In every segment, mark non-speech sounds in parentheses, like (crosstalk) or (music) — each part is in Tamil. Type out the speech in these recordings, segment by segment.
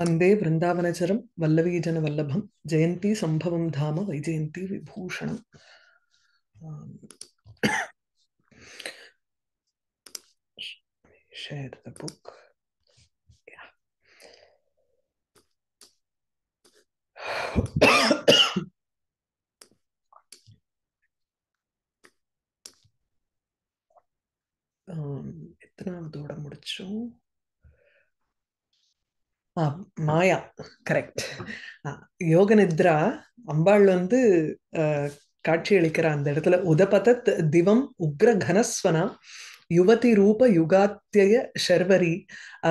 വന്ദേ വൃന്ദാവനചരം വല്ലവീജനവല്ലഭം ജയന്തി സംഭവം ധാമ വൈജയന്തി വിഭൂഷണം share the book. Yeah. um, (coughs) மாயா கரெக்ட் யோக நித்ரா அம்பாள் வந்து காட்சி அளிக்கிற அந்த இடத்துல உதபதத் திவம் உக்ர கனஸ்வனா யுவதி ரூப யுகாத்திய ஷர்வரி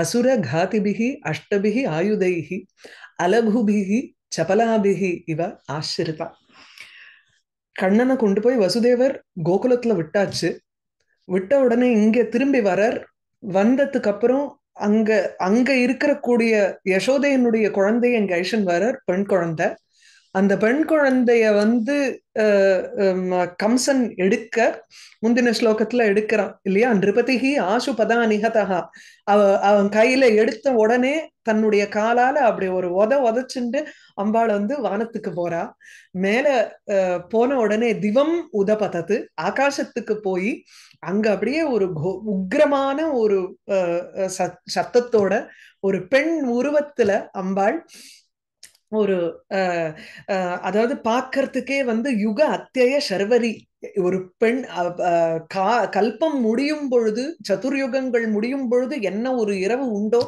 அசுர காதிபிகி அஷ்டபிகி ஆயுதைகி அலகுபிகி சபலாபிகி இவ ஆசிரிதா கண்ணனை கொண்டு போய் வசுதேவர் கோகுலத்துல விட்டாச்சு விட்ட உடனே இங்க திரும்பி வரார் வந்ததுக்கு அப்புறம் அங்க அங்க இருக்கக்கூடிய யசோதையனுடைய குழந்தை எங்க வரர் பெண் குழந்தை அந்த பெண் குழந்தைய வந்து கம்சன் எடுக்க முந்தின ஸ்லோகத்துல எடுக்கிறான் இல்லையா நிருபதிகி ஆசு பதா நிகதகா அவ அவன் கையில எடுத்த உடனே தன்னுடைய காலால அப்படி ஒரு உத உதச்சுண்டு அம்பாள் வந்து வானத்துக்கு போறா மேல போன உடனே திவம் உதபதது ஆகாசத்துக்கு போய் அங்க அப்படியே ஒரு உக்ரமான ஒரு சத்தத்தோட ஒரு பெண் உருவத்துல அம்பாள் ஒரு அதாவது பார்க்கறதுக்கே வந்து யுக அத்திய சர்வரி ஒரு பெண் கா கல்பம் முடியும் பொழுது சதுர்யுகங்கள் முடியும் பொழுது என்ன ஒரு இரவு உண்டோ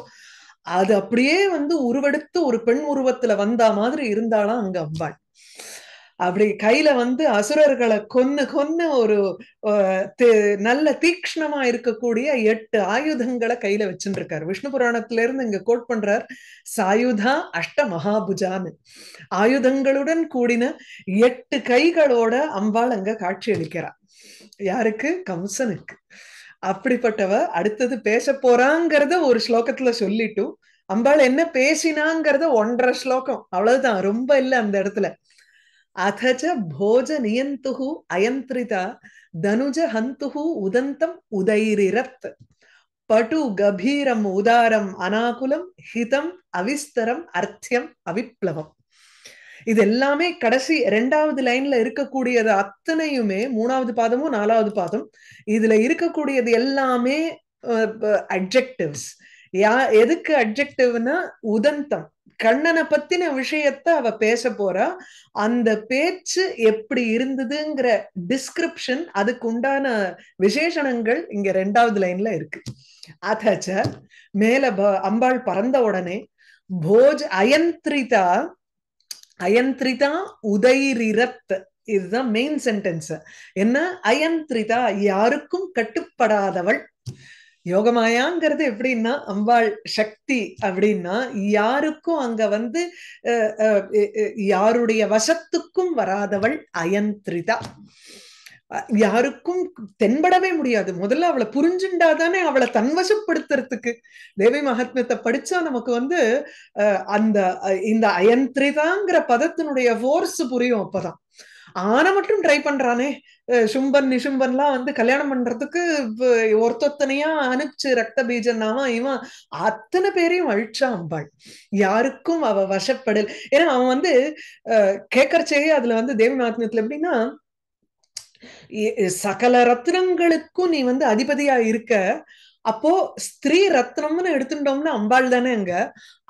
அது அப்படியே வந்து உருவெடுத்து ஒரு பெண் உருவத்துல வந்தா மாதிரி இருந்தாலும் அங்க அம்பாள் அப்படி கையில வந்து அசுரர்களை கொன்னு கொன்னு ஒரு நல்ல தீக்ஷ்ணமா இருக்கக்கூடிய எட்டு ஆயுதங்களை கையில வச்சுட்டு இருக்காரு விஷ்ணு புராணத்துல இருந்து இங்க கோட் பண்றார் சாயுதா அஷ்ட மகாபுஜான்னு ஆயுதங்களுடன் கூடின எட்டு கைகளோட அம்பாள் அங்க காட்சி அளிக்கிறார் யாருக்கு கம்சனுக்கு அப்படிப்பட்டவ அடுத்தது பேச போறாங்கிறத ஒரு ஸ்லோகத்துல சொல்லிட்டும் அம்பாள் என்ன பேசினாங்கிறத ஒன்றரை ஸ்லோகம் அவ்வளவுதான் ரொம்ப இல்லை அந்த இடத்துல அத்த போஜ நியந்து அயந்திரிதா தனுஜ ஹந்து உதந்தம் உதைரிரத் படு கபீரம் உதாரம் அனாகுலம் ஹிதம் அவிஸ்தரம் அர்த்தியம் அவிப்ளவம் இது எல்லாமே கடைசி ரெண்டாவது லைன்ல இருக்கக்கூடியது அத்தனையுமே மூணாவது பாதமும் நாலாவது பாதம் இதுல இருக்கக்கூடியது எல்லாமே அட்ஜெக்டிவ்ஸ் யா எதுக்கு அப்ஜெக்டிவ்னா உதந்தம் கண்ணனை பத்தின விஷயத்த அவ பேச போறா அந்த பேச்சு எப்படி இருந்ததுங்கிற டிஸ்கிரிப்ஷன் அதுக்கு உண்டான விசேஷணங்கள் இங்க ரெண்டாவது லைன்ல இருக்கு அதச்ச மேல அம்பாள் பறந்த உடனே போஜ் அயந்திரிதா அயந்திரிதா உதைரிரத் இதுதான் மெயின் சென்டென்ஸ் என்ன அயந்திரிதா யாருக்கும் கட்டுப்படாதவள் யோகமாயாங்கிறது எப்படின்னா அம்பாள் சக்தி அப்படின்னா யாருக்கும் அங்க வந்து யாருடைய வசத்துக்கும் வராதவள் அயந்திரிதா யாருக்கும் தென்படவே முடியாது முதல்ல அவளை புரிஞ்சுண்டா தானே அவளை தன்வசப்படுத்துறதுக்கு தேவி மகாத்மியத்தை படிச்சா நமக்கு வந்து அந்த இந்த அயந்திரிதாங்கிற பதத்தினுடைய போர்ஸ் புரியும் அப்பதான் ஆனை மட்டும் ட்ரை பண்றானே சும்பன் எல்லாம் வந்து கல்யாணம் பண்றதுக்கு ஒருத்தொத்தனையா அனுப்பிச்சு ரத்த பீஜன்னாமா இவன் அத்தனை பேரையும் அழிச்சா அம்பாள் யாருக்கும் அவ வசப்படல் ஏன்னா அவன் வந்து கேக்கர்ச்சே அதுல வந்து தேவி நாத்மியத்துல எப்படின்னா சகல ரத்னங்களுக்கும் நீ வந்து அதிபதியா இருக்க அப்போ ஸ்திரீ ரத்னம்னு எடுத்துட்டோம்னா அம்பாள் தானே அங்க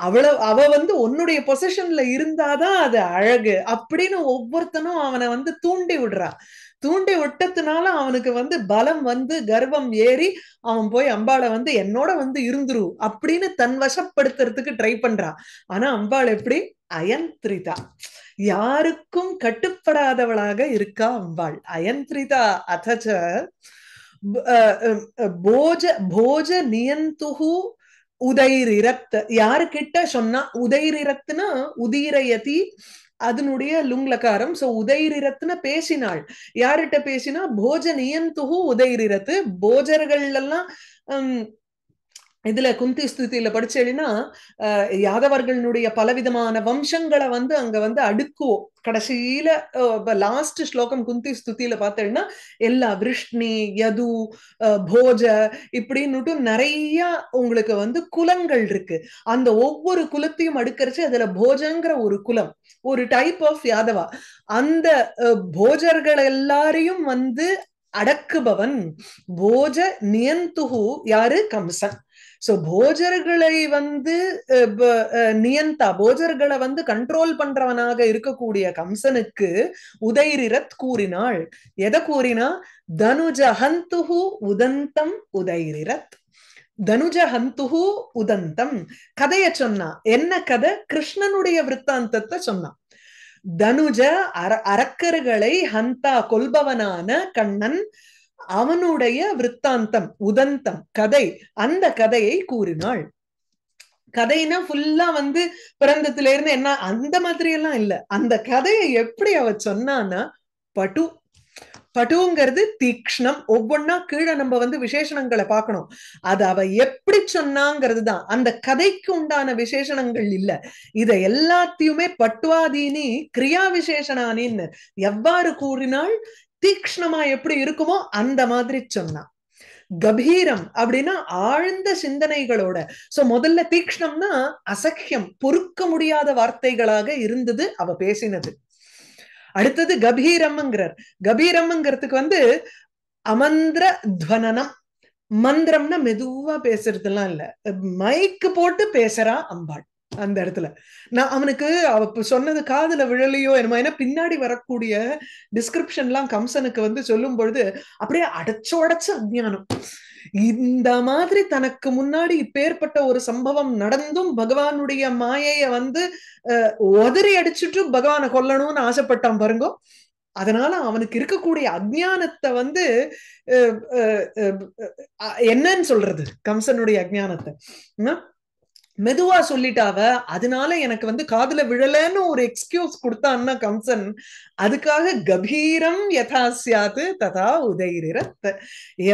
அவளை அவ வந்து உன்னுடைய பொசிஷன்ல இருந்தாதான் அது அழகு அப்படின்னு ஒவ்வொருத்தனும் அவனை வந்து தூண்டி விடுறா தூண்டி விட்டதுனால அவனுக்கு வந்து பலம் வந்து கர்வம் ஏறி அவன் போய் அம்பாளை வந்து என்னோட வந்து இருந்துரு அப்படின்னு தன் வசப்படுத்துறதுக்கு ட்ரை பண்றான் ஆனா அம்பாள் எப்படி அயந்திரிதா யாருக்கும் கட்டுப்படாதவளாக இருக்கா அம்பாள் அயந்திரிதா அதச்ச போஜ போஜ நியந்துகு உதைரிரத் யாரு கிட்ட சொன்னா உதைரிரத்னா உதீரயதி அதனுடைய லுங்லகாரம் சோ உதயிரிரத்னு பேசினாள் யார்கிட்ட பேசினா போஜ நியந்துகு உதயிரிரத்து போஜர்கள் எல்லாம் இதுல குந்தி ஸ்துதியில படிச்சேன்னா யாதவர்களுடைய பலவிதமான வம்சங்களை வந்து அங்க வந்து அடுக்குவோம் கடைசியில லாஸ்ட் ஸ்லோகம் குந்தி ஸ்துதியில பார்த்தேன்னா எல்லா விஷ்ணி யது போஜ இப்படின்னுட்டு நிறைய உங்களுக்கு வந்து குலங்கள் இருக்கு அந்த ஒவ்வொரு குலத்தையும் அடுக்கரிச்சு அதுல போஜங்கிற ஒரு குலம் ஒரு டைப் ஆஃப் யாதவா அந்த போஜர்கள் எல்லாரையும் வந்து அடக்குபவன் போஜ நியந்துகு யாரு கம்சன் சோ போஜர்களை வந்து நியந்தா போஜர்களை வந்து கண்ட்ரோல் பண்றவனாக இருக்கக்கூடிய கம்சனுக்கு உதைரிரத் கூறினாள் எதை கூறினா தனுஜஹந்துஹு உதந்தம் உதைரிரத் தனுஜ ஹந்துஹு உதந்தம் கதைய சொன்னா என்ன கதை கிருஷ்ணனுடைய விற்த்தாந்தத்தை சொன்னான் தனுஜ அர அரக்கர்களை ஹந்தா கொல்பவனான கண்ணன் அவனுடைய விற்த்தாந்தம் உதந்தம் கதை அந்த கதையை கூறினாள் கதைனா ஃபுல்லா வந்து பிறந்ததுல இருந்து என்ன அந்த மாதிரி எல்லாம் இல்ல அந்த கதையை எப்படி அவ சொன்னான்னா பட்டு பட்டுங்கிறது தீக்ஷ்ணம் ஒவ்வொன்னா கீழே நம்ம வந்து விசேஷணங்களை பார்க்கணும் அது அவ எப்படி சொன்னாங்கிறது தான் அந்த கதைக்கு உண்டான விசேஷணங்கள் இல்ல இத எல்லாத்தையுமே பட்டுவாதீனி கிரியா விசேஷனானின்னு எவ்வாறு கூறினாள் தீக்ஷ்ணமா எப்படி இருக்குமோ அந்த மாதிரி சொன்னான் கபீரம் அப்படின்னா ஆழ்ந்த சிந்தனைகளோட சோ முதல்ல தீக்ஷ்ணம்னா அசக்கியம் பொறுக்க முடியாத வார்த்தைகளாக இருந்தது அவ பேசினது அடுத்தது கபீரம்ங்கிறார் கபீரம்ங்கிறதுக்கு வந்து அமந்திர துவனனம் மந்திரம்னா மெதுவா பேசுறதுலாம் இல்ல மைக்கு போட்டு பேசுறா அம்பாள் அந்த இடத்துல நான் அவனுக்கு அவ சொன்னது காதுல விழலையோ என்னமோ ஏன்னா பின்னாடி வரக்கூடிய டிஸ்கிரிப்ஷன் எல்லாம் கம்சனுக்கு வந்து சொல்லும் பொழுது அப்படியே அடைச்சு உடைச்சு அஜ்ஞானம் இந்த மாதிரி தனக்கு முன்னாடி இப்பேற்பட்ட ஒரு சம்பவம் நடந்தும் பகவானுடைய மாயைய வந்து உதறி அடிச்சுட்டு பகவானை கொல்லணும்னு ஆசைப்பட்டான் பாருங்கோ அதனால அவனுக்கு இருக்கக்கூடிய அஜ்ஞானத்தை வந்து என்னன்னு சொல்றது கம்சனுடைய அஜானத்தை மெதுவா சொல்லிட்டாவ அதனால எனக்கு வந்து காதுல விழலன்னு ஒரு எக்ஸ்கியூஸ் கொடுத்தான்னா கம்சன் அதுக்காக கபீரம் யதா ததா உதயிரத்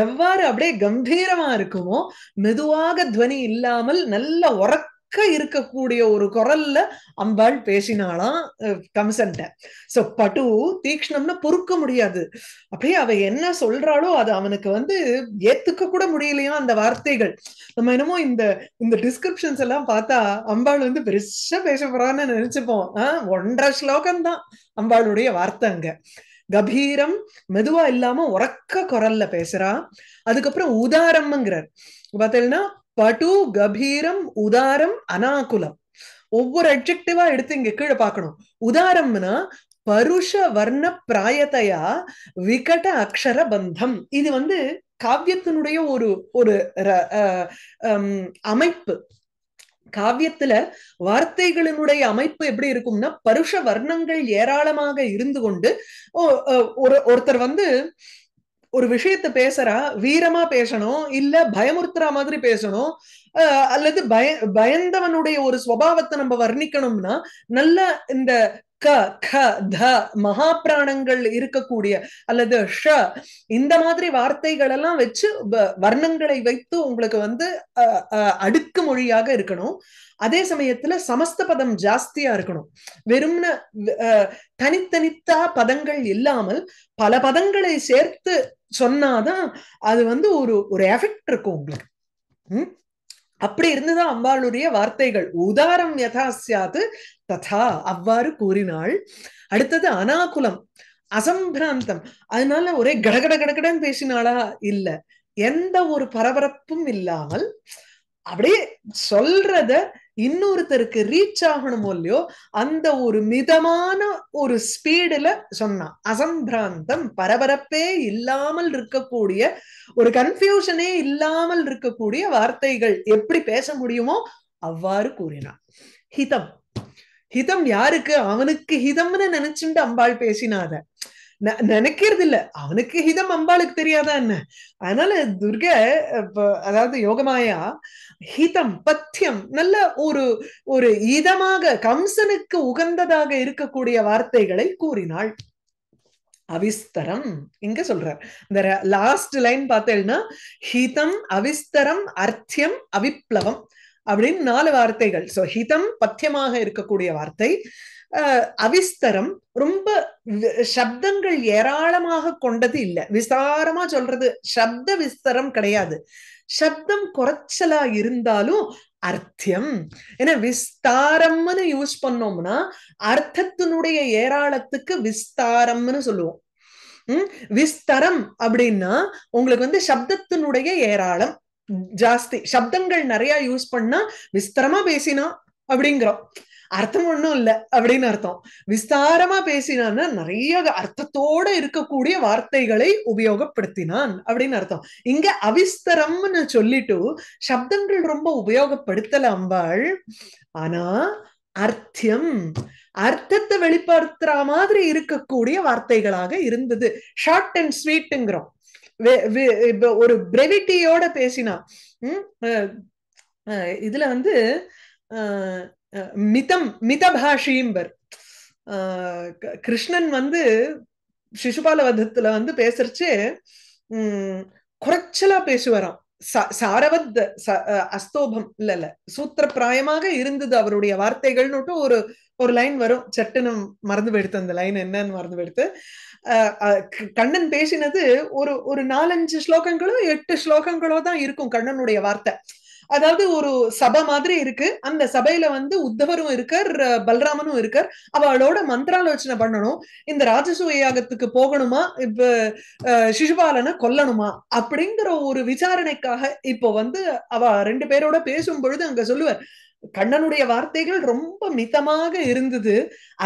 எவ்வாறு அப்படியே கம்பீரமா இருக்குமோ மெதுவாக துவனி இல்லாமல் நல்ல உரத்த பக்க இருக்கக்கூடிய ஒரு குரல்ல அம்பாள் பேசினாலாம் கம்சன்ட்ட சோ பட்டு தீக்ஷ்ணம்னா பொறுக்க முடியாது அப்படியே அவ என்ன சொல்றாளோ அது அவனுக்கு வந்து ஏத்துக்க கூட முடியலையா அந்த வார்த்தைகள் நம்ம என்னமோ இந்த இந்த டிஸ்கிரிப்ஷன்ஸ் எல்லாம் பார்த்தா அம்பாள் வந்து பெருசா பேச போறான்னு நினைச்சுப்போம் ஆஹ் ஒன்றரை ஸ்லோகம் தான் அம்பாளுடைய வார்த்தை அங்க கபீரம் மெதுவா இல்லாம உறக்க குரல்ல பேசுறா அதுக்கப்புறம் உதாரம்ங்கிறார் பார்த்தீங்கன்னா படு கபீரம் உதாரம் அனாகுலம் ஒவ்வொரு அட்ஜெக்டிவா எடுத்து இங்க கீழே பார்க்கணும் உதாரம்னா பருஷ வர்ண பிராயத்தையா விகட அக்ஷர பந்தம் இது வந்து காவியத்தினுடைய ஒரு ஒரு அமைப்பு காவியத்துல வார்த்தைகளினுடைய அமைப்பு எப்படி இருக்கும்னா பருஷ வர்ணங்கள் ஏராளமாக இருந்து கொண்டு ஒரு ஒருத்தர் வந்து ஒரு விஷயத்த பேசுறா வீரமா பேசணும் இல்ல பயமுறுத்துற மாதிரி பேசணும் அல்லது பய பயந்தவனுடைய ஒரு சுவாவத்தை நம்ம வர்ணிக்கணும்னா நல்ல இந்த க க த மகாபிராணங்கள் இருக்கக்கூடிய அல்லது ஷ இந்த மாதிரி வார்த்தைகள் எல்லாம் வச்சு வர்ணங்களை வைத்து உங்களுக்கு வந்து அடுக்கு மொழியாக இருக்கணும் அதே சமயத்துல சமஸ்த பதம் ஜாஸ்தியா இருக்கணும் வெறும்ன தனித்தனித்தா பதங்கள் இல்லாமல் பல பதங்களை சேர்த்து சொன்னாதான் அது வந்து ஒரு ஒரு எஃபெக்ட் இருக்கும் உங்களுக்கு அப்படி இருந்துதான் அம்பாளுடைய வார்த்தைகள் உதாரம் யதா ததா அவ்வாறு கூறினாள் அடுத்தது அனாகுலம் அசம்பிராந்தம் அதனால ஒரே கடகட கடகடன் பேசினாளா இல்ல எந்த ஒரு பரபரப்பும் இல்லாமல் அப்படியே சொல்றத இன்னொருத்தருக்கு ரீச் ஆகணுமோ இல்லையோ அந்த ஒரு மிதமான ஒரு ஸ்பீடுல சொன்னான் அசம்பிராந்தம் பரபரப்பே இல்லாமல் இருக்கக்கூடிய ஒரு கன்ஃபியூஷனே இல்லாமல் இருக்கக்கூடிய வார்த்தைகள் எப்படி பேச முடியுமோ அவ்வாறு கூறினான் ஹிதம் ஹிதம் யாருக்கு அவனுக்கு ஹிதம்னு நினைச்சுட்டு அம்பாள் பேசினாத நினைக்கிறது இல்ல அவனுக்கு ஹிதம் அம்பாளுக்கு தெரியாதா என்ன அதனால துர்க அதாவது யோகமாயா ஹிதம் பத்தியம் நல்ல ஒரு ஒரு இதமாக கம்சனுக்கு உகந்ததாக இருக்கக்கூடிய வார்த்தைகளை கூறினாள் அவிஸ்தரம் இங்க சொல்ற இந்த லாஸ்ட் லைன் பார்த்தேன்னா ஹிதம் அவிஸ்தரம் அர்த்தியம் அவிப்ளவம் அப்படின்னு நாலு வார்த்தைகள் சோ ஹிதம் பத்தியமாக இருக்கக்கூடிய வார்த்தை அவிஸ்தரம் ரொம்ப சப்தங்கள் ஏராளமாக கொண்டது இல்லை விசாரமா சொல்றது சப்த விஸ்தரம் கிடையாது சப்தம் குறைச்சலா இருந்தாலும் அர்த்தியம் ஏன்னா விஸ்தாரம்னு யூஸ் பண்ணோம்னா அர்த்தத்தினுடைய ஏராளத்துக்கு விஸ்தாரம்னு சொல்லுவோம் உம் விஸ்தரம் அப்படின்னா உங்களுக்கு வந்து சப்தத்தினுடைய ஏராளம் ஜாஸ்தி சப்தங்கள் நிறைய யூஸ் பண்ணா விஸ்தரமா பேசினா அப்படிங்கிறோம் அர்த்தம் ஒண்ணும் இல்ல அப்படின்னு அர்த்தம் விஸ்தாரமா பேசினான்னா நிறைய அர்த்தத்தோட இருக்கக்கூடிய வார்த்தைகளை உபயோகப்படுத்தினான் அப்படின்னு அர்த்தம் இங்க அவிஸ்தரம்னு சொல்லிட்டு சப்தங்கள் ரொம்ப உபயோகப்படுத்தல அம்பாள் ஆனா அர்த்தியம் அர்த்தத்தை வெளிப்படுத்துற மாதிரி இருக்கக்கூடிய வார்த்தைகளாக இருந்தது ஷார்ட் அண்ட் ஸ்வீட்டுங்கிறோம் ஒரு பிரெவிட்டியோட பேசினா இதுல வந்து மிதம் மிதபாஷியும்பர் கிருஷ்ணன் வந்து சிசுபால வதத்துல வந்து பேசுறச்சு உம் குறைச்சலா பேசுவாராம் சாரவத் அஸ்தோபம் இல்ல இல்ல சூத்திர பிராயமாக இருந்தது அவருடைய வார்த்தைகள்னுட்டு ஒரு ஒரு லைன் வரும் சட்டுன்னு மறந்து போயிடுத்து அந்த லைன் என்னன்னு மறந்து போயிடுத்து கண்ணன் பேசினது ஒரு ஒரு நாலஞ்சு ஸ்லோகங்களோ எட்டு ஸ்லோகங்களோ தான் இருக்கும் கண்ணனுடைய வார்த்தை அதாவது ஒரு சபை மாதிரி இருக்கு அந்த சபையில வந்து உத்தவரும் இருக்கார் பல்ராமனும் இருக்கார் அவளோட மந்திராலோச்சனை பண்ணணும் இந்த ராஜசூய யாகத்துக்கு போகணுமா இப்ப சிசுபாலனை கொல்லணுமா அப்படிங்கிற ஒரு விசாரணைக்காக இப்போ வந்து அவ ரெண்டு பேரோட பேசும் பொழுது அங்க சொல்லுவார் கண்ணனுடைய வார்த்தைகள் ரொம்ப மிதமாக இருந்தது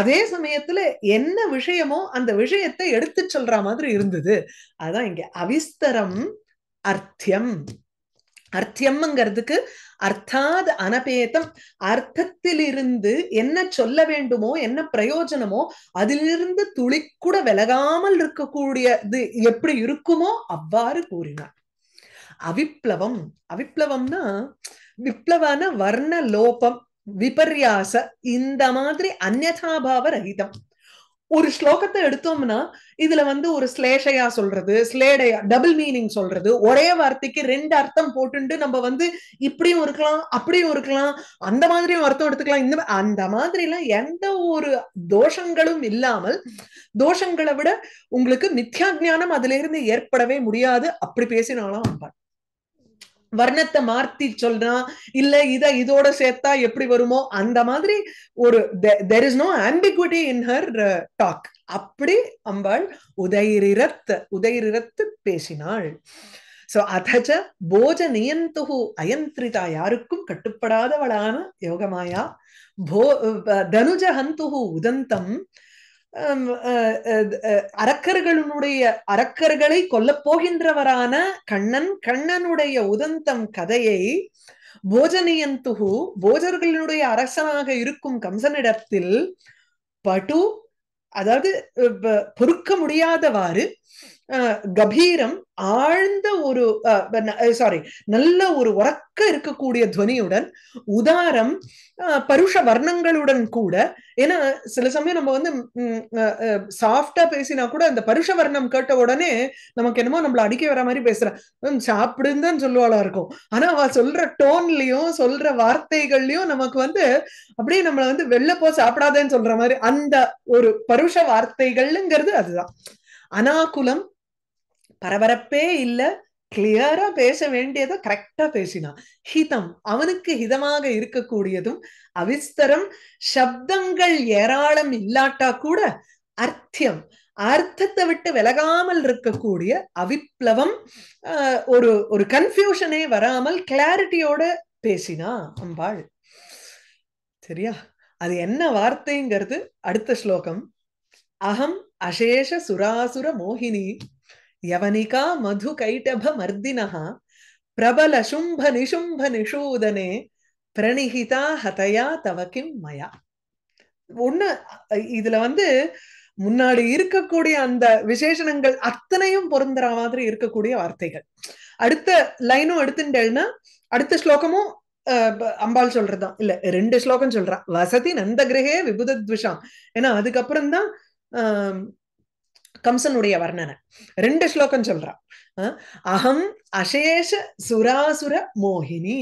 அதே சமயத்துல என்ன விஷயமோ அந்த விஷயத்தை எடுத்து சொல்ற மாதிரி இருந்தது அதான் இங்க அவிஸ்தரம் அர்த்தியம் அர்த்தியம்ங்கிறதுக்கு அர்த்தாத் அனபேதம் அர்த்தத்திலிருந்து என்ன சொல்ல வேண்டுமோ என்ன பிரயோஜனமோ அதிலிருந்து துளிக்கூட விலகாமல் இருக்கக்கூடியது எப்படி இருக்குமோ அவ்வாறு கூறினார் அவிப்ளவம் அவிப்ளவம்னா விப்ளவான வர்ண லோபம் விபர்யாச இந்த மாதிரி அந்நதாபாவ ரகிதம் ஒரு ஸ்லோகத்தை எடுத்தோம்னா இதுல வந்து ஒரு ஸ்லேஷையா சொல்றது ஸ்லேடையா டபுள் மீனிங் சொல்றது ஒரே வார்த்தைக்கு ரெண்டு அர்த்தம் போட்டு நம்ம வந்து இப்படியும் இருக்கலாம் அப்படியும் இருக்கலாம் அந்த மாதிரியும் அர்த்தம் எடுத்துக்கலாம் இந்த அந்த மாதிரி எல்லாம் எந்த ஒரு தோஷங்களும் இல்லாமல் தோஷங்களை விட உங்களுக்கு மித்யா ஜானம் அதுல இருந்து ஏற்படவே முடியாது அப்படி பேசினாலும் அப்பான் வர்ணத்தை மாத்தி சொல்றா இல்ல இத இதோட சேர்த்தா எப்படி வருமோ அந்த மாதிரி ஒரு there is no ambiguity in her talk அப்படி அம்பாள் உதயிரத் உதயிரத் பேசினாள் சோ அதஜ போஜ நியந்துகு அயந்திரிதா யாருக்கும் கட்டுப்படாதவளான யோகமாயா போ தனுஜ ஹந்துகு உதந்தம் அரக்கர்களுடைய அரக்கர்களை கொல்ல போகின்றவரான கண்ணன் கண்ணனுடைய உதந்தம் கதையை போஜனியன் துகு போஜர்களினுடைய அரசனாக இருக்கும் கம்சனிடத்தில் படு அதாவது பொறுக்க முடியாதவாறு கபீரம் ஆழ்ந்த ஒரு சாரி நல்ல ஒரு உறக்க இருக்கக்கூடிய துவனியுடன் உதாரம் பருஷ வர்ணங்களுடன் கூட ஏன்னா சில சமயம் நம்ம வந்து சாஃப்டா பேசினா கூட அந்த பருஷ வர்ணம் கேட்ட உடனே நமக்கு என்னமோ நம்மள அடிக்க வர மாதிரி பேசுறேன் சாப்பிடுன்னு தான் சொல்லுவாளா இருக்கும் ஆனா அவ சொல்ற டோன்லயும் சொல்ற வார்த்தைகள்லயும் நமக்கு வந்து அப்படியே நம்மள வந்து வெளில போ சாப்பிடாதேன்னு சொல்ற மாதிரி அந்த ஒரு பருஷ வார்த்தைகள்ங்கிறது அதுதான் அனாகுலம் பரபரப்பே இல்ல கிளியரா பேச வேண்டியதை கரெக்டா பேசினான் ஹிதம் அவனுக்கு ஹிதமாக இருக்கக்கூடியதும் அவிஸ்தரம் சப்தங்கள் ஏராளம் இல்லாட்டா கூட அர்த்தியம் அர்த்தத்தை விட்டு விலகாமல் இருக்கக்கூடிய அவிப்ளவம் ஒரு ஒரு கன்ஃபியூஷனே வராமல் கிளாரிட்டியோட பேசினா அம்பாள் சரியா அது என்ன வார்த்தைங்கிறது அடுத்த ஸ்லோகம் அகம் அசேஷ சுராசுர மோகினி யவனிகா மது கைடப மர்தினா பிரபல சும்ப நிஷும்ப நிஷூதனே பிரணிஹிதா ஹதயா தவக்கிம் மயா ஒண்ணு இதுல வந்து முன்னாடி இருக்கக்கூடிய அந்த விசேஷணங்கள் அத்தனையும் பொருந்துற மாதிரி இருக்கக்கூடிய வார்த்தைகள் அடுத்த லைனும் எடுத்துட்டேன்னா அடுத்த ஸ்லோகமும் அம்பாள் சொல்றதுதான் இல்ல ரெண்டு ஸ்லோகம் சொல்றான் வசதி நந்த கிரகே விபுதத்விஷாம் ஏன்னா அதுக்கப்புறம் தான் கம்சனுடைய வர்ணனை ரெண்டு ஸ்லோகம் சொல்றான் அகம் அசேஷ சுராசுர மோகினி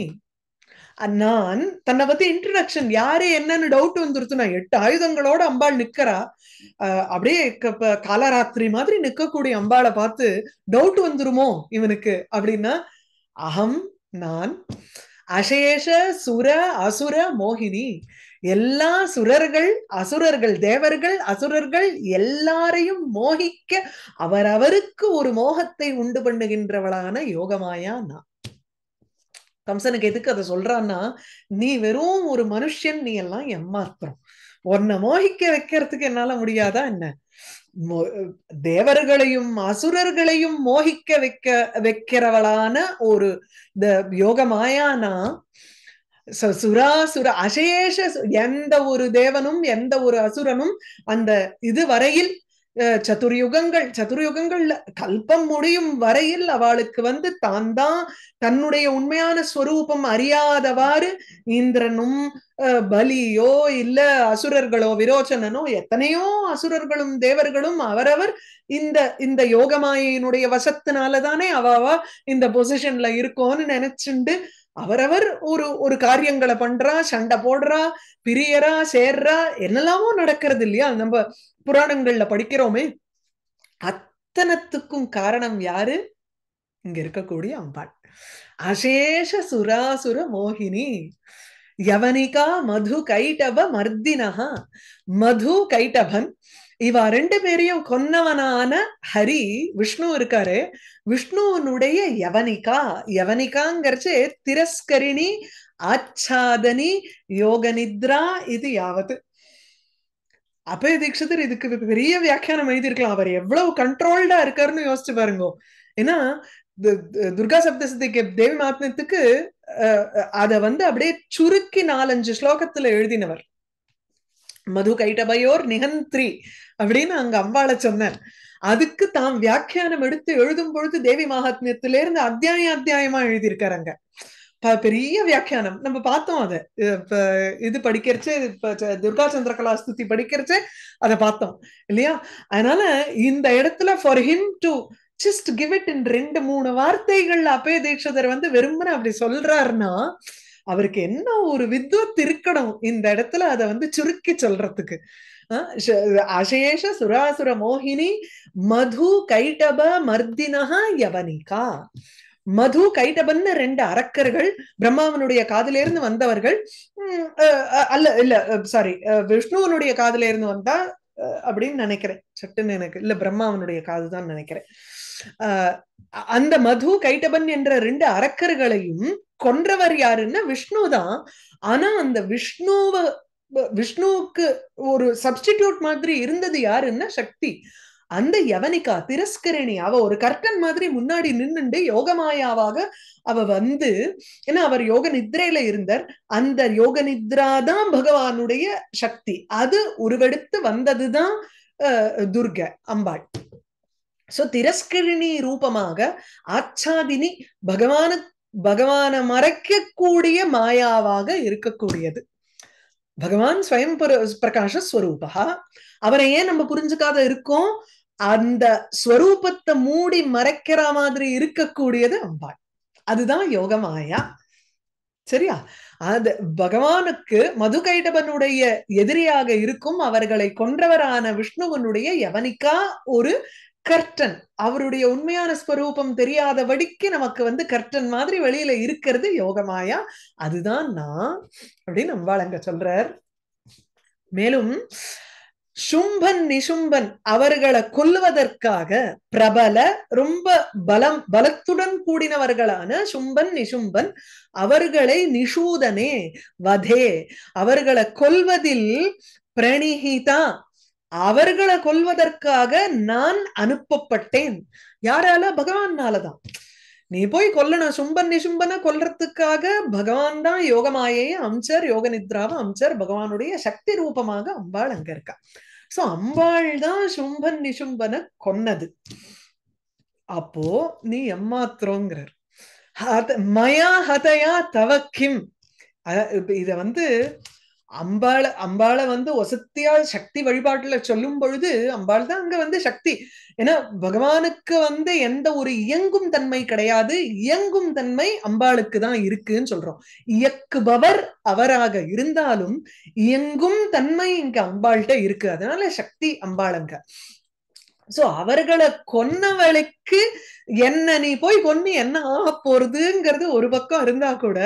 நான் தன்னை பத்தி இன்ட்ரடக்ஷன் யாரு என்னன்னு டவுட் வந்துருத்து நான் எட்டு ஆயுதங்களோட அம்பாள் நிக்கிறா அப்படியே காலராத்திரி மாதிரி நிக்கக்கூடிய அம்பாளை பார்த்து டவுட் வந்துருமோ இவனுக்கு அப்படின்னா அகம் நான் அசேஷ சுர அசுர மோகினி எல்லா சுரர்கள் அசுரர்கள் தேவர்கள் அசுரர்கள் எல்லாரையும் மோகிக்க அவரவருக்கு ஒரு மோகத்தை உண்டு பண்ணுகின்றவளான யோகமாயா நான் கம்சனுக்கு எதுக்கு அதை சொல்றான்னா நீ வெறும் ஒரு மனுஷன் நீ எல்லாம் எம்மாத்திரம் உன்னை மோகிக்க வைக்கிறதுக்கு என்னால முடியாதா என்ன தேவர்களையும் அசுரர்களையும் மோகிக்க வைக்க வைக்கிறவளான ஒரு இந்த யோகமாயானா சோ சுரா அசேஷ எந்த ஒரு தேவனும் எந்த ஒரு அசுரனும் அந்த இது வரையில் சதுர்யுகங்கள் சதுர்யுகங்கள்ல கல்பம் முடியும் வரையில் அவளுக்கு வந்து தான் தான் தன்னுடைய உண்மையான ஸ்வரூபம் அறியாதவாறு இந்திரனும் பலியோ இல்ல அசுரர்களோ விரோச்சனனோ எத்தனையோ அசுரர்களும் தேவர்களும் அவரவர் இந்த இந்த யோகமாயினுடைய வசத்தினாலதானே அவ இந்த பொசிஷன்ல இருக்கோன்னு நினைச்சுண்டு அவரவர் ஒரு ஒரு காரியங்களை பண்றா சண்டை போடுறா பிரியரா சேர்றா என்னெல்லாமோ நடக்கிறது இல்லையா நம்ம புராணங்கள்ல படிக்கிறோமே அத்தனத்துக்கும் காரணம் யாரு இங்க இருக்கக்கூடிய அம்பாள் அசேஷ சுராசுர மோகினி யவனிகா மது கைட்டப மர்தினஹா மது கைட்டபன் இவா ரெண்டு பேரையும் கொன்னவனான ஹரி விஷ்ணு இருக்காரு விஷ்ணுவனுடைய யவனிகா யவனிகாங்கிறச்சு திரஸ்கரிணி ஆச்சாதனி யோக நித்ரா இது யாவது அப்பே தீட்சிதர் இதுக்கு பெரிய வியாக்கியானம் எழுதியிருக்கலாம் அவர் எவ்வளவு கண்ட்ரோல்டா இருக்காருன்னு யோசிச்சு பாருங்க ஏன்னா துர்கா சப்தசதிக்கு தேவி மாத்மத்துக்கு அத வந்து அப்படியே சுருக்கி நாலஞ்சு ஸ்லோகத்துல எழுதினவர் மது கைட்டபயோர் நிகந்திரி அப்படின்னு அங்க அம்பால சொன்னேன் அதுக்கு தாம் வியாக்கியானம் எடுத்து எழுதும் பொழுது தேவி மகாத்மியத்தில இருந்து அத்தியாயம் அத்தியாயமா அங்க பெரிய வியாக்கியானம் நம்ம பார்த்தோம் அதை இப்ப இது படிக்கிறச்சு இப்ப துர்கா சந்திரகலா ஸ்துதி படிக்கிறச்சு அதை பார்த்தோம் இல்லையா அதனால இந்த இடத்துல for him to just give it in ரெண்டு மூணு வார்த்தைகள் அபய தீட்சிதர் வந்து வெறுமன அப்படி சொல்றாருன்னா அவருக்கு என்ன ஒரு வித்வத் இருக்கணும் இந்த இடத்துல அதை வந்து சுருக்கி சொல்றதுக்கு அசேஷ சுராசுர மோகினி மது கைட்டப மர்தினஹா யவனிகா மது கைட்டபன்னு ரெண்டு அரக்கர்கள் பிரம்மாவனுடைய காதிலிருந்து வந்தவர்கள் அல்ல இல்ல சாரி விஷ்ணுவனுடைய காதிலிருந்து வந்தா அப்படின்னு நினைக்கிறேன் சட்டுன்னு எனக்கு இல்ல பிரம்மாவனுடைய காது தான் நினைக்கிறேன் அந்த மது கைட்டபன் என்ற ரெண்டு அரக்கர்களையும் கொன்றவர் யாருன்னா விஷ்ணு தான் ஆனா அந்த விஷ்ணுவை விஷ்ணுவுக்கு ஒரு சப்ஸ்டிடியூட் மாதிரி இருந்தது யாருன்னா சக்தி அந்த யவனிகா திரஸ்கரணி அவ ஒரு கர்டன் மாதிரி முன்னாடி நின்னுண்டு யோகமாயாவாக அவ வந்து ஏன்னா அவர் யோக நித்ரையில இருந்தார் அந்த யோக நித்ரா தான் பகவானுடைய சக்தி அது உருவெடுத்து வந்ததுதான் துர்க அம்பாள் சோ திரஸ்கரிணி ரூபமாக ஆச்சாதினி பகவான பகவான மறைக்கக்கூடிய மாயாவாக இருக்கக்கூடியது பகவான் ஸ்வயம் பிரகாஷ அவரை அவனை ஏன் நம்ம புரிஞ்சுக்காத இருக்கோம் அந்த ஸ்வரூபத்தை மூடி மறைக்கிற மாதிரி இருக்கக்கூடியது அம்பாள் அதுதான் யோக மாயா சரியா அது பகவானுக்கு மது கைடவனுடைய எதிரியாக இருக்கும் அவர்களை கொன்றவரான விஷ்ணுவனுடைய யவனிக்கா ஒரு கர்டன் அவருடைய உண்மையான ஸ்வரூபம் தெரியாதபடிக்கு நமக்கு வந்து கர்டன் மாதிரி வெளியில இருக்கிறது யோகமாயா அதுதான் நான் அப்படின்னு அம்பாளங்க சொல்றார் மேலும் சும்பன் நிசும்பன் அவர்களை கொல்லுவதற்காக பிரபல ரொம்ப பலம் பலத்துடன் கூடினவர்களான சும்பன் நிசும்பன் அவர்களை நிஷூதனே வதே அவர்களை கொல்வதில் பிரணிஹிதா அவர்களை கொல்வதற்காக நான் அனுப்பப்பட்டேன் யாரால பகவான்னாலதான் நீ போய் கொல்லணும் சும்பன் நிசும்பன கொல்றதுக்காக பகவான் தான் யோகமாயே அம்சர் யோக நித்ராவை அம்சர் பகவானுடைய சக்தி ரூபமாக அம்பாள் அங்க இருக்கா சோ அம்பாள் தான் சும்பன் நிசும்பன கொன்னது அப்போ நீ எம்மாத்திரோங்கிறார் மயா ஹதயா தவ கிம் இத வந்து அம்பாள அம்பாள வந்து ஒசத்தியா சக்தி வழிபாட்டுல சொல்லும் பொழுது அம்பாள் தான் அங்க வந்து சக்தி ஏன்னா பகவானுக்கு வந்து எந்த ஒரு இயங்கும் தன்மை கிடையாது இயங்கும் தன்மை அம்பாளுக்கு தான் இருக்குன்னு சொல்றோம் இயக்குபவர் அவராக இருந்தாலும் இயங்கும் தன்மை இங்க அம்பாள்கிட்ட இருக்கு அதனால சக்தி அம்பாளங்க சோ அவர்களை கொன்னவளுக்கு என்ன நீ போய் கொன்னு என்ன ஆக போறதுங்கிறது ஒரு பக்கம் இருந்தா கூட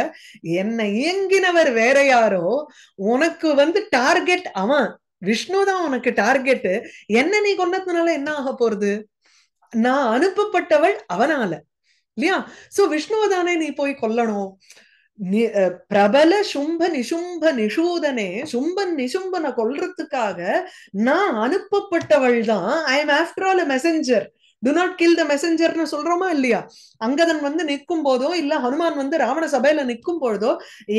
என்னை இயங்கினவர் வேற யாரோ உனக்கு வந்து டார்கெட் அவன் விஷ்ணு தான் உனக்கு டார்கெட் என்ன நீ கொன்னதுனால என்ன ஆக போறது நான் அனுப்பப்பட்டவள் அவனால இல்லையா சோ விஷ்ணுவை தானே நீ போய் கொல்லணும் பிரபல சும்ப நிசும்ப நிஷூதனே சும்பன் நிசும்பனை கொல்றதுக்காக நான் அனுப்பப்பட்டவள் தான் I am after all a messenger to not kill the மெசஞ்சர்னு சொல்றோமா இல்லையா அங்கதன் வந்து நிற்கும் போதோ இல்ல ஹனுமான் வந்து ராவண சபையில நிற்கும் பொழுதோ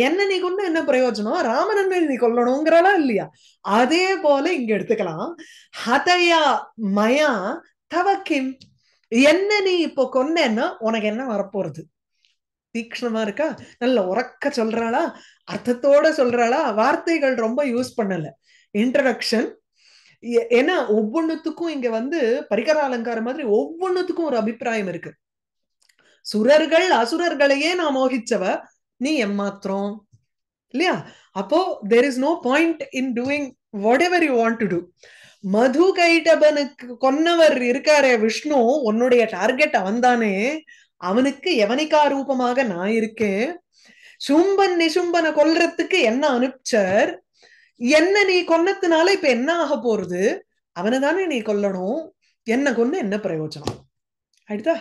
என்ன நீ கொண்டு என்ன பிரயோஜனம் ராமனன் நீ கொல்லணுங்கிறாளா இல்லையா அதே போல இங்க எடுத்துக்கலாம் ஹதயா மயா தவக்கிம் என்ன நீ இப்போ கொன்னேன்னா உனக்கு என்ன வரப்போறது தீக்ஷணமா இருக்கா நல்ல உறக்க சொல்றாளா அர்த்தத்தோட சொல்றாளா வார்த்தைகள் ரொம்ப யூஸ் பண்ணல இன்ட்ரடக்ஷன் ஏன்னா ஒவ்வொன்றுத்துக்கும் இங்க வந்து பரிகர அலங்காரம் மாதிரி ஒவ்வொன்றுத்துக்கும் ஒரு அபிப்பிராயம் இருக்கு சுரர்கள் அசுரர்களையே நான் மோகிச்சவ நீ எம்மாத்திரம் இல்லையா அப்போ there is no point in doing whatever you want to do Madhu கைடபனுக்கு கொன்னவர் இருக்காரு விஷ்ணு உன்னுடைய டார்கெட் அவன் தானே அவனுக்கு எவனிக்கா ரூபமாக நான் இருக்கேன் சும்பன் நிசும்பனை கொல்றதுக்கு என்ன அனுப்பிச்சர் என்ன நீ கொன்னதுனால இப்ப என்ன ஆக போறது அவனை தானே நீ கொல்லணும் என்ன கொண்டு என்ன பிரயோஜனம் ஆயிடுதா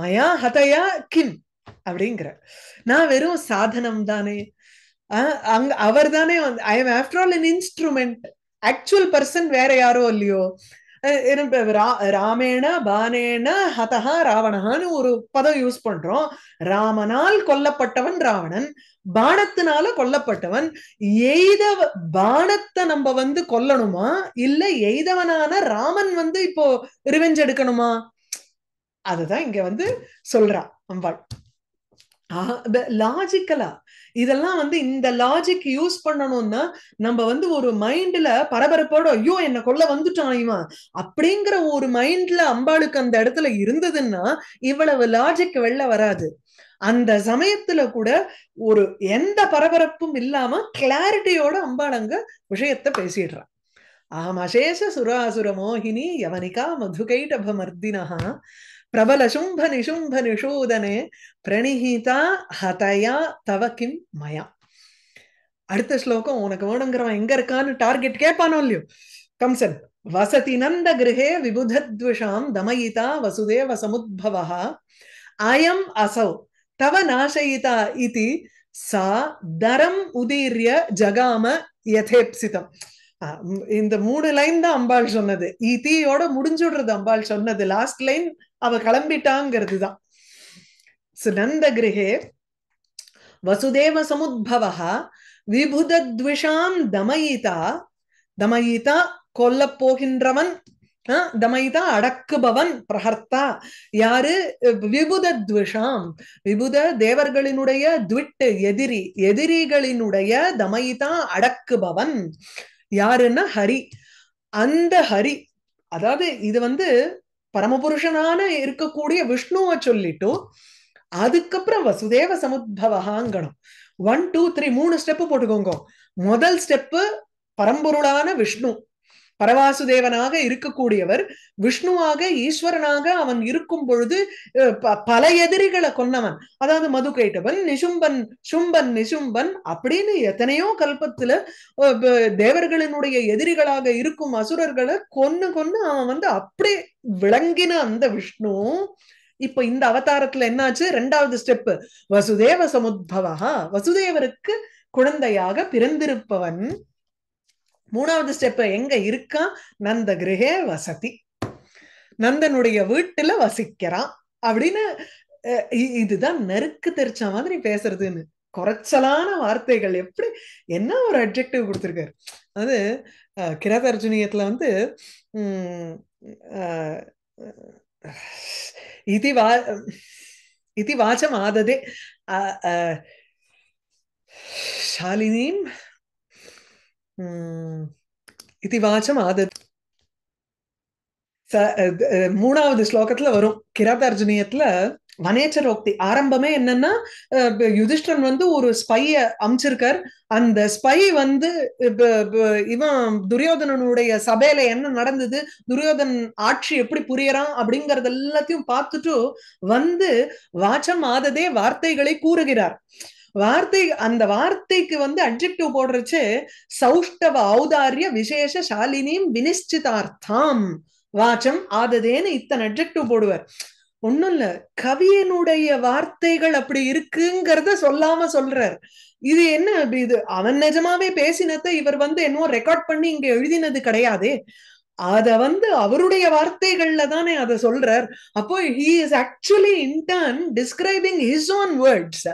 மயா ஹதயா கிம் அப்படிங்கிற நான் வெறும் சாதனம் தானே அங்க அவர் தானே வந்து I am after all an instrument actual person வேற யாரோ இல்லையோ ராமேண பானேன ஹதஹா ராவணஹான்னு ஒரு பதம் யூஸ் பண்றோம் ராமனால் கொல்லப்பட்டவன் ராவணன் பானத்தினால கொல்லப்பட்டவன் எய்தவ பானத்தை நம்ம வந்து கொல்லணுமா இல்ல எய்தவனான ராமன் வந்து இப்போ ரிவெஞ்ச் எடுக்கணுமா அதுதான் இங்க வந்து சொல்றா அம்பாள் லாஜிக்கலா இதெல்லாம் வந்து இந்த லாஜிக் யூஸ் பண்ணணும்னா நம்ம வந்து ஒரு மைண்ட்ல பரபரப்போட ஐயோ என்ன கொள்ள வந்துட்டான் இவன் அப்படிங்கிற ஒரு மைண்ட்ல அம்பாளுக்கு அந்த இடத்துல இருந்ததுன்னா இவ்வளவு லாஜிக் வெளில வராது அந்த சமயத்துல கூட ஒரு எந்த பரபரப்பும் இல்லாம கிளாரிட்டியோட அம்பாள் அங்க விஷயத்த பேசிடுறான் ஆமாசேஷ சுராசுர மோகினி யவனிகா மதுகைடபமர்தினா பிரபல சும்ப நிசும்ப நிஷூதனே பிரணிஹிதா ஹதயா தவ கிம் மயா அடுத்த ஸ்லோகம் உனக்கு வேணுங்கிறவன் எங்க இருக்கான்னு டார்கெட் கேட்பானோ இல்லையோ கம்சன் வசதி நந்த கிரகே விபுதத்விஷாம் தமயிதா வசுதேவ சமுத்பவா அயம் அசௌ தவ நாசயிதா இது சா தரம் உதீரிய ஜகாம யதேப்சிதம் இந்த மூணு லைன் தான் அம்பாள் சொன்னது இதியோட முடிஞ்சுடுறது அம்பாள் சொன்னது லாஸ்ட் லைன் அவ கிளம்பிட்டாங்கிறது தான் சுனந்த கிரகே வசுதேவ விபுத விபுதத்விஷாம் தமயிதா தமயிதா கொல்ல போகின்றவன் தமயிதா அடக்குபவன் பிரகர்த்தா யாரு விபுத த்விஷாம் விபுத தேவர்களினுடைய த்விட்டு எதிரி எதிரிகளினுடைய தமயிதா அடக்குபவன் யாருன்னா ஹரி அந்த ஹரி அதாவது இது வந்து பரமபுருஷனான இருக்கக்கூடிய விஷ்ணுவை சொல்லிட்டு அதுக்கப்புறம் வசுதேவ சமுத்பவகாங்கணும் ஒன் டூ த்ரீ மூணு ஸ்டெப்பு போட்டுக்கோங்க முதல் ஸ்டெப்பு பரம்பொருளான விஷ்ணு பரவாசுதேவனாக இருக்கக்கூடியவர் விஷ்ணுவாக ஈஸ்வரனாக அவன் இருக்கும் பொழுது பல எதிரிகளை கொன்னவன் அதாவது மது கேட்டவன் நிசும்பன் சும்பன் நிசும்பன் அப்படின்னு எத்தனையோ கல்பத்துல தேவர்களினுடைய எதிரிகளாக இருக்கும் அசுரர்களை கொன்னு கொன்னு அவன் வந்து அப்படி விளங்கின அந்த விஷ்ணு இப்ப இந்த அவதாரத்துல என்னாச்சு ரெண்டாவது ஸ்டெப் வசுதேவ சமுத்பவா வசுதேவருக்கு குழந்தையாக பிறந்திருப்பவன் மூணாவது ஸ்டெப் எங்க இருக்கா நந்த கிரகே வசதி நந்தனுடைய வீட்டுல வசிக்கிறான் அப்படின்னு இதுதான் நெருக்கு தெரிச்ச மாதிரி பேசுறதுன்னு குறைச்சலான வார்த்தைகள் எப்படி என்ன ஒரு அப்ஜெக்டிவ் கொடுத்துருக்காரு அது கிரதர்ஜுனியத்துல வந்து இது வா இது வாச்சம் ஆததே ஷாலினீம் இது வாச்சம் ஆதத் மூணாவது ஸ்லோகத்துல வரும் கிராதார்ஜுனியத்துல வனேச்சரோக்தி ஆரம்பமே என்னன்னா யுதிஷ்டன் வந்து ஒரு ஸ்பைய அமிச்சிருக்கார் அந்த ஸ்பை வந்து இவன் துரியோதனனுடைய சபையில என்ன நடந்தது துரியோதன் ஆட்சி எப்படி புரியறான் அப்படிங்கறது எல்லாத்தையும் பார்த்துட்டு வந்து வாச்சம் ஆததே வார்த்தைகளை கூறுகிறார் வார்த்தை அந்த வார்த்தைக்கு வந்து அப்ஜெக்டிவ் போடுறச்சு சௌஷ்டவ ஔதாரிய விசேஷ சாலினியும் வினிஷ்டிதார்த்தாம் வாச்சம் ஆததேன்னு இத்தனை அப்ஜெக்டிவ் போடுவார் ஒண்ணும் இல்ல கவியனுடைய வார்த்தைகள் அப்படி இருக்குங்கிறத சொல்லாம சொல்றார் இது என்ன இது அவன் நிஜமாவே பேசினத இவர் வந்து என்னவோ ரெக்கார்ட் பண்ணி இங்க எழுதினது கிடையாதே அத வந்து அவருடைய வார்த்தைகள்ல தானே அதை சொல்றார் அப்போ he is actually in turn describing his own words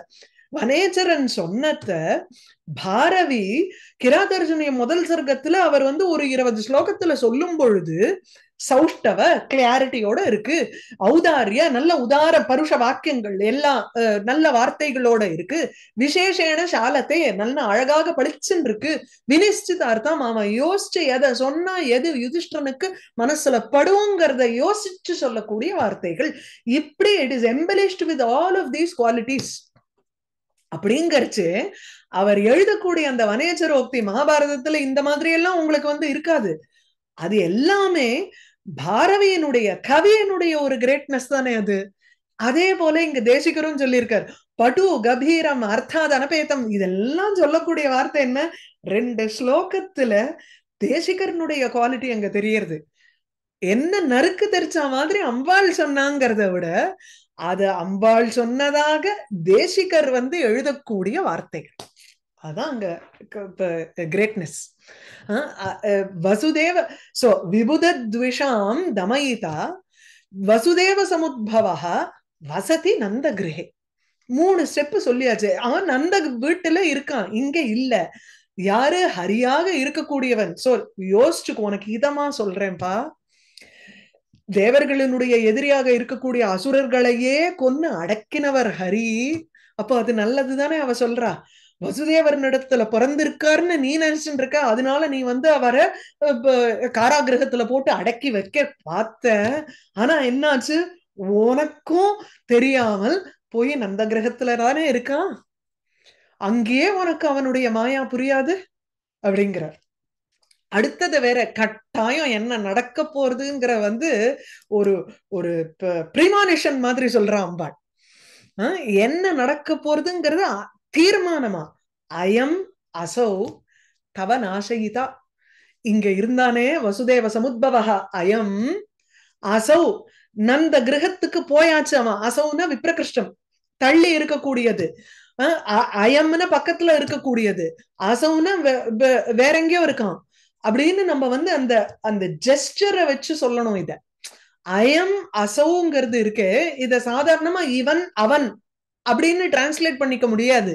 வனேச்சரன் சொன்னத பாரவி கிராதர்ஜுனிய முதல் சர்க்கத்துல அவர் வந்து ஒரு இருபது ஸ்லோகத்துல சொல்லும் பொழுது சௌஷ்டவ கிளாரிட்டியோட இருக்கு ஔதாரிய நல்ல உதார பருஷ வாக்கியங்கள் எல்லாம் நல்ல வார்த்தைகளோட இருக்கு விசேஷேன சாலத்தை நல்ல அழகாக படிச்சுன்னு இருக்கு வினிச்சிதார்த்தம் அவன் யோசிச்சு எதை சொன்னா எது யுதிஷ்டனுக்கு மனசுல படுவோங்கிறத யோசிச்சு சொல்லக்கூடிய வார்த்தைகள் இப்படி it is embellished with all of these qualities அப்படிங்கறச்சு அவர் எழுதக்கூடிய அந்த வனேச்சரோக்தி மகாபாரதத்துல இந்த மாதிரி எல்லாம் உங்களுக்கு வந்து இருக்காது அது எல்லாமே பாரவியனுடைய கவியனுடைய ஒரு கிரேட்னஸ் தானே அது அதே போல இங்க தேசிகரும் சொல்லியிருக்கார் படு கபீரம் அர்த்தாத் அனபேதம் இதெல்லாம் சொல்லக்கூடிய வார்த்தை என்ன ரெண்டு ஸ்லோகத்துல தேசிகரனுடைய குவாலிட்டி அங்க தெரியறது என்ன நறுக்கு தெரிச்ச மாதிரி அம்பாள் சொன்னாங்கிறத விட அது அம்பாள் சொன்னதாக தேசிகர் வந்து எழுதக்கூடிய வார்த்தைகள் அதான் அங்க கிரேட்னஸ் வசுதேவ சோ விபுதத்விஷாம் தமயிதா வசுதேவ சமுத்பவா வசதி நந்த கிரகே மூணு ஸ்டெப் சொல்லியாச்சு அவன் நந்த வீட்டுல இருக்கான் இங்க இல்ல யாரு ஹரியாக இருக்கக்கூடியவன் சோ யோசிச்சுக்கோ உனக்கு இதமா சொல்றேன்ப்பா தேவர்களினுடைய எதிரியாக இருக்கக்கூடிய அசுரர்களையே கொன்னு அடக்கினவர் ஹரி அப்போ அது நல்லது தானே அவ சொல்றா வசுதேவர் நடத்துல பிறந்திருக்காருன்னு நீ நினைச்சுட்டு இருக்க அதனால நீ வந்து அவரை காராகிரகத்துல போட்டு அடக்கி வைக்க பார்த்த ஆனா என்னாச்சு உனக்கும் தெரியாமல் போய் நந்த கிரகத்துல தானே இருக்கான் அங்கேயே உனக்கு அவனுடைய மாயா புரியாது அப்படிங்கிறார் அடுத்தது வேற கட்டாயம் என்ன நடக்க போறதுங்கிற வந்து ஒரு ஒரு ப்ரிமானிஷன் மாதிரி சொல்றான் அம்பாள் என்ன நடக்க போறதுங்கிறது தீர்மானமா அயம் அசௌ தவ நாசயிதா இங்க இருந்தானே வசுதேவ சமுத்பவகா அயம் அசௌ நந்த கிரகத்துக்கு போயாச்சு அவன் அசௌனா விப்ரகிருஷ்டம் தள்ளி இருக்கக்கூடியது அயம்னு பக்கத்துல இருக்கக்கூடியது அசௌனா வேற எங்கேயோ இருக்கான் அப்படின்னு நம்ம வந்து அந்த அந்த ஜெஸ்டரை வச்சு சொல்லணும் இத அயம் அசவுங்கிறது இருக்கு இத சாதாரணமா இவன் அவன் அப்படின்னு டிரான்ஸ்லேட் பண்ணிக்க முடியாது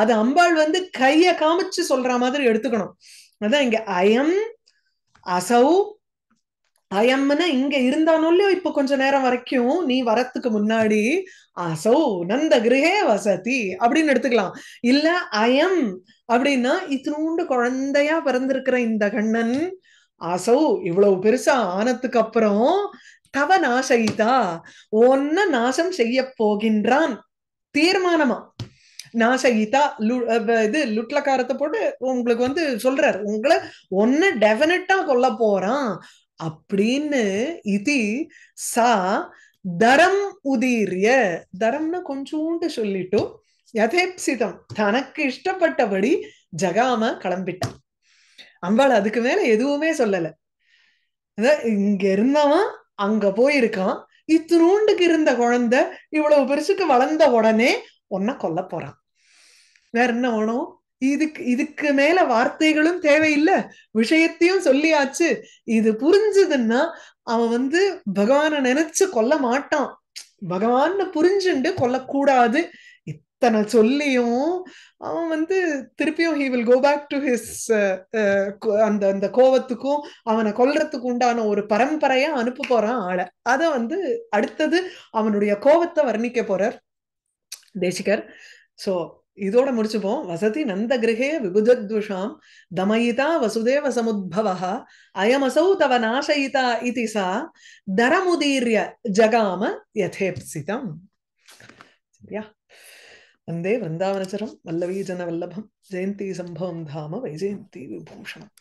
அது அம்பாள் வந்து கைய காமிச்சு சொல்ற மாதிரி எடுத்துக்கணும் அதான் இங்க அயம் அசௌ அயம்மன இங்க இருந்தானுல்லயோ இப்ப கொஞ்ச நேரம் வரைக்கும் நீ வரத்துக்கு முன்னாடி அசோ நந்த கிரகே வசதி அப்படின்னு எடுத்துக்கலாம் இல்ல அயம் அப்படின்னா இத்தினூண்டு குழந்தையா பிறந்திருக்கிற இந்த கண்ணன் அசோ இவ்வளவு பெருசா ஆனத்துக்கு அப்புறம் தவ நாசயிதா ஒன்ன நாசம் செய்ய போகின்றான் தீர்மானமா நாசயிதா லு இது லுட்லக்காரத்தை போட்டு உங்களுக்கு வந்து சொல்றாரு உங்களை ஒன்னு டெஃபினட்டா கொல்ல போறான் அப்படின்னு இது சா தரம் உதீரிய தரம்னு கொஞ்சோண்டு சொல்லிட்டு யதேப்சிதம் தனக்கு இஷ்டப்பட்டபடி ஜகாம கிளம்பிட்டான் அம்பாள் அதுக்கு மேல எதுவுமே சொல்லல இங்க இருந்தவன் அங்க போயிருக்கான் இத்தினூண்டுக்கு இருந்த குழந்தை இவ்வளவு பெருசுக்கு வளர்ந்த உடனே உன்னை கொல்ல போறான் வேற என்ன வேணும் இதுக்கு இதுக்கு மேல வார்த்தைகளும் தேவையில்லை விஷயத்தையும் சொல்லியாச்சு இது புரிஞ்சதுன்னா அவன் வந்து பகவான நினைச்சு கொல்ல மாட்டான் பகவான் புரிஞ்சுண்டு கொல்லக்கூடாது இத்தனை சொல்லியும் அவன் வந்து திருப்பியும் he will go back to his அந்த அந்த கோவத்துக்கும் அவனை கொல்றதுக்கு உண்டான ஒரு பரம்பரையா அனுப்ப போறான் ஆளை அதை வந்து அடுத்தது அவனுடைய கோவத்தை வர்ணிக்க போறார் தேசிகர் ஸோ இதோட முடிச்சுப்போம் வசதி நந்த கிரகே விபுதத்விஷாம் தமயிதா வசுதேவ சமுத்பவா அயமசௌ தவ நாசயிதா இது சா தரமுதீரிய ஜகாம யதேப்சிதம் சரியா வந்தே விருந்தாவனச்சரம் வல்லவீஜன வல்லபம் ஜெயந்தி சம்பவம் தாம வைஜெயந்தி விபூஷணம்